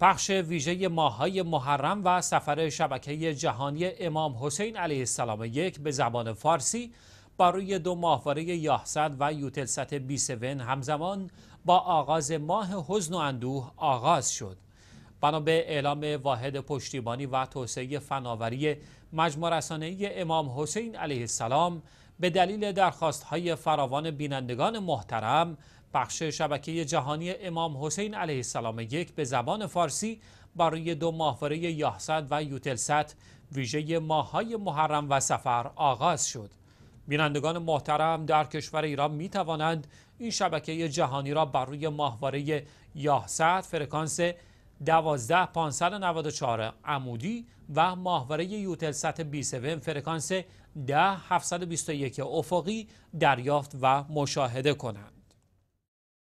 پخش ویژه ماهای محرم و سفر شبکه جهانی امام حسین علیه السلام یک به زبان فارسی روی دو ماهواره یاهصد و یوتلست بی سوین همزمان با آغاز ماه حزن و اندوه آغاز شد. بنا به اعلام واحد پشتیبانی و توسعه فناوری مجموع امام حسین علیه السلام به دلیل درخواست های فراوان بینندگان محترم بخش شبکه جهانی امام حسین علیه السلام یک به زبان فارسی برای دو ماهواره یاهصد و یوتلست ویژه ماهای محرم و سفر آغاز شد. بینندگان محترم در کشور ایران می توانند این شبکه جهانی را بر روی ماهواره یاهصد فرکانس 12594 عمودی و ماهواره یوتلست 27 فرکانس 10721 افقی دریافت و مشاهده کنند.